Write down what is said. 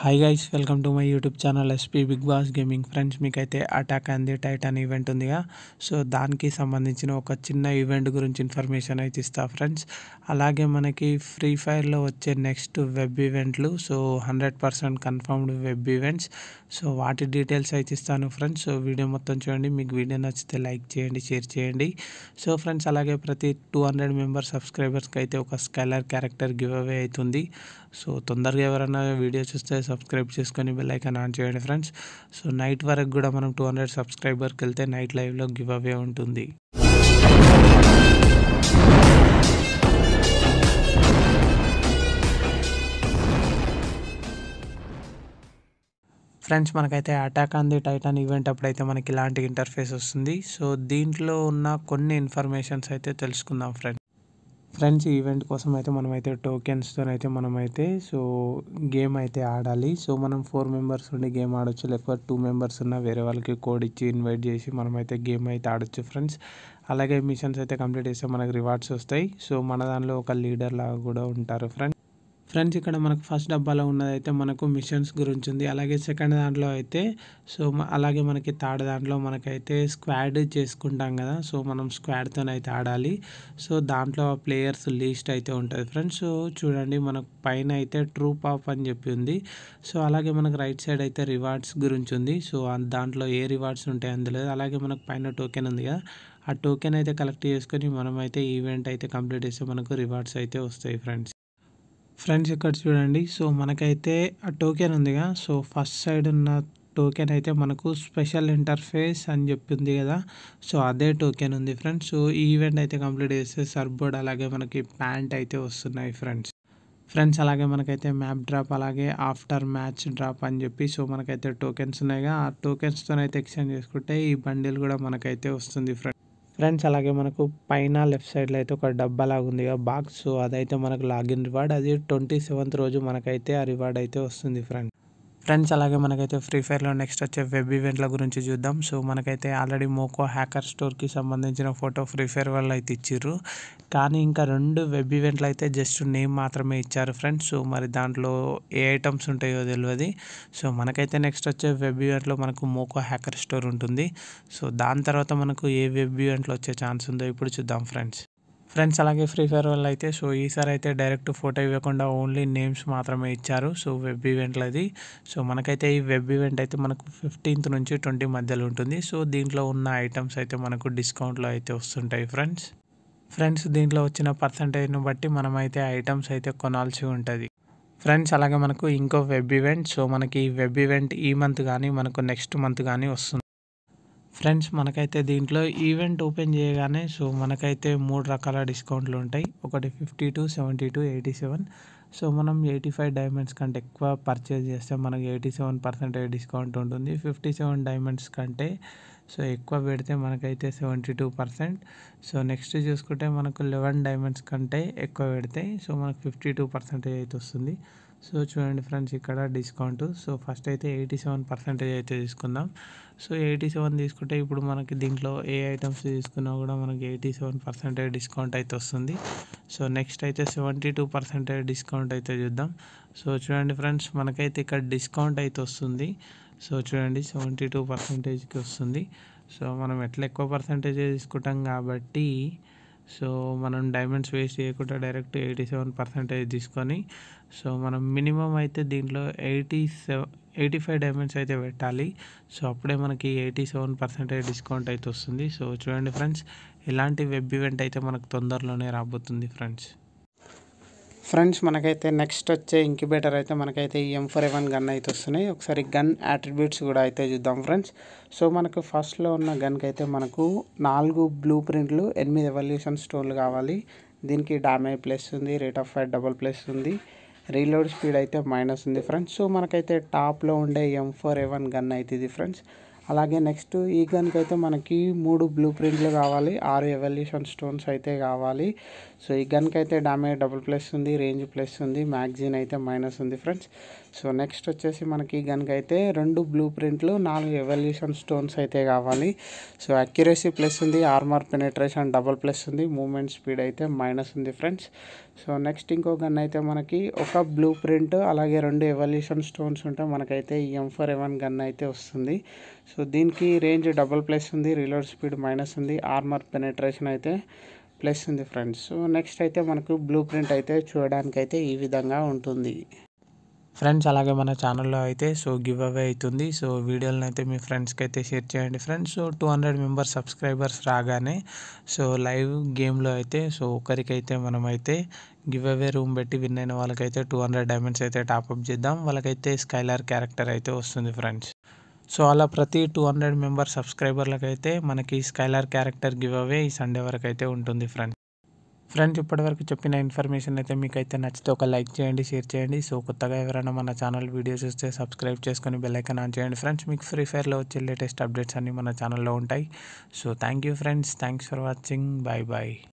hi guys welcome to my YouTube channel SP big boss gaming friends మీకైతే attack and the అని event ఉందిగా సో దానికి సంబంధించిన ఒక చిన్న ఈవెంట్ గురించి ఇన్ఫర్మేషన్ అయితే ఇస్తా ఫ్రెండ్స్ అలాగే మనకి ఫ్రీ ఫైర్లో వచ్చే నెక్స్ట్ వెబ్ ఈవెంట్లు so hundred percent confirmed web events so వాటి డీటెయిల్స్ అయితే ఇస్తాను ఫ్రెండ్స్ సో వీడియో మొత్తం చూడండి మీకు వీడియో నచ్చితే లైక్ చేయండి షేర్ చేయండి సో ఫ్రెండ్స్ అలాగే ప్రతి టూ హండ్రెడ్ మెంబర్ సబ్స్క్రైబర్స్కి అయితే ఒక స్కైలర్ క్యారెక్టర్ గివ్ అవే అవుతుంది సో తొందరగా ఎవరైనా వీడియో చూస్తే సబ్స్క్రైబ్ చేసుకొని బెల్ ఐకాన్ ఆన్ చేయండి ఫ్రెండ్స్ సో నైట్ వరకు కూడా మనం టూ హండ్రెడ్ సబ్స్క్రైబర్కి వెళ్తే నైట్ లైవ్లో గివ్ అవే ఉంటుంది ఫ్రెండ్స్ మనకైతే attack on the titan event అప్పుడైతే మనకి ఇలాంటి ఇంటర్ఫేస్ వస్తుంది సో దీంట్లో ఉన్న కొన్ని ఇన్ఫర్మేషన్స్ అయితే తెలుసుకుందాం ఫ్రెండ్స్ ఫ్రెండ్స్ ఈవెంట్ కోసం అయితే మనమైతే టోకెన్స్తో అయితే మనమైతే సో గేమ్ అయితే ఆడాలి సో మనం ఫోర్ మెంబర్స్ ఉండి గేమ్ ఆడొచ్చు లేకపోతే టూ మెంబర్స్ ఉన్న వేరే వాళ్ళకి కోడ్ ఇచ్చి ఇన్వైట్ చేసి మనమైతే గేమ్ అయితే ఆడొచ్చు ఫ్రెండ్స్ అలాగే మిషన్స్ అయితే కంప్లీట్ చేస్తే మనకు రివార్డ్స్ వస్తాయి సో మన దానిలో ఒక లీడర్ లాగా కూడా ఉంటారు ఫ్రెండ్స్ ఫ్రెండ్స్ ఇక్కడ మనకు ఫస్ట్ డబ్బాలో ఉన్నదైతే మనకు మిషన్స్ గురించి ఉంది అలాగే సెకండ్ దాంట్లో అయితే సో అలాగే మనకి థర్డ్ దాంట్లో మనకైతే స్క్వాడ్ చేసుకుంటాం కదా సో మనం స్క్వాడ్తోనైతే ఆడాలి సో దాంట్లో ప్లేయర్స్ లీస్ట్ అయితే ఉంటుంది ఫ్రెండ్స్ సో చూడండి మనకు పైన అయితే ట్రూ పాప్ అని చెప్పి ఉంది సో అలాగే మనకు రైట్ సైడ్ అయితే రివార్డ్స్ గురించి ఉంది సో దాంట్లో ఏ రివార్డ్స్ ఉంటాయి అందులో అలాగే మనకు పైన టోకెన్ ఉంది కదా ఆ టోకెన్ అయితే కలెక్ట్ చేసుకొని మనం అయితే ఈవెంట్ అయితే కంప్లీట్ చేస్తే మనకు రివార్డ్స్ అయితే వస్తాయి ఫ్రెండ్స్ ఫ్రెండ్స్ ఇక్కడ చూడండి సో మనకైతే ఆ టోకెన్ ఉందిగా సో ఫస్ట్ సైడ్ ఉన్న టోకెన్ అయితే మనకు స్పెషల్ ఇంటర్ఫేస్ అని చెప్పింది కదా సో అదే టోకెన్ ఉంది ఫ్రెండ్స్ సో ఈవెంట్ అయితే కంప్లీట్ చేస్తే సర్బోర్డ్ అలాగే మనకి ప్యాంట్ అయితే వస్తున్నాయి ఫ్రెండ్స్ ఫ్రెండ్స్ అలాగే మనకైతే మ్యాప్ డ్రాప్ అలాగే ఆఫ్టర్ మ్యాచ్ డ్రాప్ అని చెప్పి సో మనకైతే టోకెన్స్ ఉన్నాయిగా ఆ టోకెన్స్తోనైతే ఎక్స్చేంజ్ చేసుకుంటే ఈ బండిల్ కూడా మనకైతే వస్తుంది ఫ్రెండ్స్ ఫ్రెండ్స్ అలాగే మనకు పైన లెఫ్ట్ సైడ్లో అయితే ఒక డబ్బా లాగా ఉంది బాక్స్ అదైతే మనకు లాగిన్ రివార్డ్ అది ట్వంటీ సెవెంత్ రోజు మనకైతే ఆ రివార్డ్ అయితే వస్తుంది ఫ్రెండ్స్ ఫ్రెండ్స్ అలాగే మనకైతే ఫ్రీ ఫైర్లో నెక్స్ట్ వచ్చే వెబ్ ఈవెంట్ల గురించి చూద్దాం సో మనకైతే ఆల్రెడీ మోకో హ్యాకర్ స్టోర్కి సంబంధించిన ఫోటో ఫ్రీ ఫైర్ వాళ్ళు అయితే ఇచ్చారు కానీ ఇంకా రెండు వెబ్ ఈవెంట్లు అయితే జస్ట్ నేమ్ మాత్రమే ఇచ్చారు ఫ్రెండ్స్ సో మరి దాంట్లో ఏ ఐటమ్స్ ఉంటాయో తెలియదు సో మనకైతే నెక్స్ట్ వచ్చే వెబ్ ఈవెంట్లో మనకు మోకో హ్యాకర్ స్టోర్ ఉంటుంది సో దాని తర్వాత మనకు ఏ వెబ్ ఈవెంట్లో వచ్చే ఛాన్స్ ఉందో ఇప్పుడు చూద్దాం ఫ్రెండ్స్ ఫ్రెండ్స్ అలాగే ఫ్రీ ఫైర్ వాళ్ళు అయితే సో ఈసారి అయితే డైరెక్ట్ ఫోటో ఇవ్వకుండా ఓన్లీ నేమ్స్ మాత్రమే ఇచ్చారు సో వెబ్ ఈవెంట్లు అది సో మనకైతే ఈ వెబ్ ఈవెంట్ అయితే మనకు ఫిఫ్టీన్త్ నుంచి ట్వంటీ మధ్యలో ఉంటుంది సో దీంట్లో ఉన్న ఐటమ్స్ అయితే మనకు డిస్కౌంట్లో అయితే వస్తుంటాయి ఫ్రెండ్స్ ఫ్రెండ్స్ దీంట్లో వచ్చిన పర్సంటేజ్ను బట్టి మనమైతే ఐటమ్స్ అయితే కొనాల్సి ఉంటుంది ఫ్రెండ్స్ అలాగే మనకు ఇంకో వెబ్ ఈవెంట్ సో మనకి వెబ్ ఈవెంట్ ఈ మంత్ కానీ మనకు నెక్స్ట్ మంత్ కానీ వస్తుంది ఫ్రెండ్స్ మనకైతే దీంట్లో ఈవెంట్ ఓపెన్ చేయగానే సో మనకైతే మూడు రకాల డిస్కౌంట్లు ఉంటాయి ఒకటి fifty to seventy to eighty seven so మనం ఎయిటీ ఫైవ్ డైమండ్స్ కంటే ఎక్కువ పర్చేజ్ చేస్తే మనకి ఎయిటీ సెవెన్ పర్సెంటేజ్ డిస్కౌంట్ ఉంటుంది ఫిఫ్టీ సెవెన్ డైమండ్స్ కంటే సో ఎక్కువ పెడితే మనకైతే seventy two percent so next చూసుకుంటే మనకు లెవెన్ డైమండ్స్ కంటే ఎక్కువ పెడితే సో మనకు ఫిఫ్టీ టూ పర్సెంటేజ్ అయితే వస్తుంది సో చూడండి ఫ్రెండ్స్ ఇక్కడ డిస్కౌంట్ సో ఫస్ట్ అయితే ఎయిటీ సెవెన్ పర్సెంటేజ్ అయితే తీసుకుందాం సో ఎయిటీ సెవెన్ తీసుకుంటే ఇప్పుడు మనకి దీంట్లో ఏ ఐటమ్స్ తీసుకున్నా కూడా మనకి ఎయిటీ సెవెన్ పర్సెంటేజ్ డిస్కౌంట్ అయితే వస్తుంది సో నెక్స్ట్ అయితే సెవెంటీ టూ పర్సెంటేజ్ డిస్కౌంట్ అయితే చూద్దాం సో చూడండి ఫ్రెండ్స్ మనకైతే ఇక్కడ డిస్కౌంట్ అయితే వస్తుంది సో చూడండి సెవెంటీ టూ పర్సెంటేజ్కి వస్తుంది సో మనం ఎట్లా ఎక్కువ పర్సెంటేజ్ తీసుకుంటాం కాబట్టి సో మనం డైమండ్స్ వేస్ట్ చేయకుండా డైరెక్ట్ ఎయిటీ సెవెన్ పర్సెంటేజ్ తీసుకొని సో మనం మినిమం అయితే దీంట్లో eighty seven eighty five diamonds అయితే పెట్టాలి సో అప్పుడే మనకి ఎయిటీ సెవెన్ పర్సెంటేజ్ డిస్కౌంట్ అయితే వస్తుంది సో చూడండి ఫ్రెండ్స్ ఇలాంటి వెబ్ ఈవెంట్ అయితే మనకు తొందరలోనే రాబోతుంది ఫ్రెండ్స్ ఫ్రెండ్స్ మనకైతే నెక్స్ట్ వచ్చే ఇంక్యుబేటర్ అయితే మనకైతే ఈ ఎం ఫోర్ ఎవన్ గన్ అయితే వస్తున్నాయి ఒకసారి గన్ యాట్రిబ్యూట్స్ కూడా అయితే చూద్దాం ఫ్రెండ్స్ సో మనకు ఫస్ట్లో ఉన్న గన్కి అయితే మనకు నాలుగు బ్లూ ప్రింట్లు ఎనిమిది ఎవల్యూషన్ స్టోన్లు కావాలి దీనికి డామేజ్ ప్లస్ ఉంది rate of fire double plus ఉంది రీలోడ్ స్పీడ్ అయితే మైనస్ ఉంది ఫ్రెండ్స్ సో మనకైతే టాప్లో ఉండే ఎం ఫోర్ ఎవన్ గన్ అయితే ఇది ఫ్రెండ్స్ అలాగే నెక్స్ట్ ఈ గన్కి అయితే మనకి మూడు బ్లూ ప్రింట్లు కావాలి ఆరు ఎవల్యూషన్ స్టోన్స్ అయితే కావాలి సో ఈ గన్కి అయితే డ్యామేజ్ డబుల్ ప్లస్ ఉంది రేంజ్ ప్లస్ ఉంది మ్యాగ్జిన్ అయితే మైనస్ ఉంది ఫ్రెండ్స్ సో నెక్స్ట్ వచ్చేసి మనకి ఈ గన్కి అయితే రెండు బ్లూ ప్రింట్లు నాలుగు ఎవల్యూషన్ స్టోన్స్ అయితే కావాలి సో అక్యురసీ ప్లస్ ఉంది ఆర్మర్ పెనిట్రేషన్ డబల్ ప్లస్ ఉంది మూమెంట్ స్పీడ్ అయితే మైనస్ ఉంది ఫ్రెండ్స్ సో నెక్స్ట్ ఇంకో గన్ అయితే మనకి ఒక బ్లూ ప్రింట్ అలాగే రెండు ఎవల్యూషన్ స్టోన్స్ ఉంటే మనకైతే ఈ ఎం ఎవన్ గన్ అయితే వస్తుంది సో దీనికి రేంజ్ డబల్ ప్లస్ ఉంది రిలోడ్ స్పీడ్ మైనస్ ఉంది ఆర్మర్ పెనట్రేషన్ అయితే ప్లస్ ఉంది ఫ్రెండ్స్ సో నెక్స్ట్ అయితే మనకు బ్లూ ప్రింట్ అయితే చూడడానికి అయితే ఈ విధంగా ఉంటుంది ఫ్రెండ్స్ అలాగే మన ఛానల్లో అయితే సో గివ్ అవే అవుతుంది సో వీడియోలను అయితే మీ ఫ్రెండ్స్కి అయితే షేర్ చేయండి friends so two hundred members subscribers రాగానే సో లైవ్ గేమ్లో అయితే సో ఒకరికైతే మనమైతే గివ్ అవే రూమ్ పెట్టి విన్ అయిన వాళ్ళకైతే టూ హండ్రెడ్ డైమండ్స్ అయితే టాప్అప్ చేద్దాం వాళ్ళకైతే స్కైలర్ క్యారెక్టర్ అయితే వస్తుంది ఫ్రెండ్స్ సో అలా ప్రతి టూ హండ్రెడ్ మెంబర్ సబ్స్క్రైబర్లకైతే మనకి స్కైలర్ క్యారెక్టర్ గివ్ అవే ఈ సండే వరకు అయితే ఉంటుంది ఫ్రెండ్స్ ఫ్రెండ్స్ ఇప్పటివరకు చెప్పిన ఇన్ఫర్మేషన్ అయితే మీకు అయితే నచ్చితే ఒక లైక్ చేయండి షేర్ చేయండి సో కొత్తగా ఎవరైనా మన ఛానల్ వీడియోస్ వస్తే సబ్స్క్రైబ్ చేసుకొని బెల్లైకన్ ఆన్ చేయండి ఫ్రెండ్స్ మీకు ఫ్రీ ఫైర్లో వచ్చే లేటెస్ట్ అప్డేట్స్ అన్నీ మన ఛానల్లో ఉంటాయి so thank you friends thanks for watching bye bye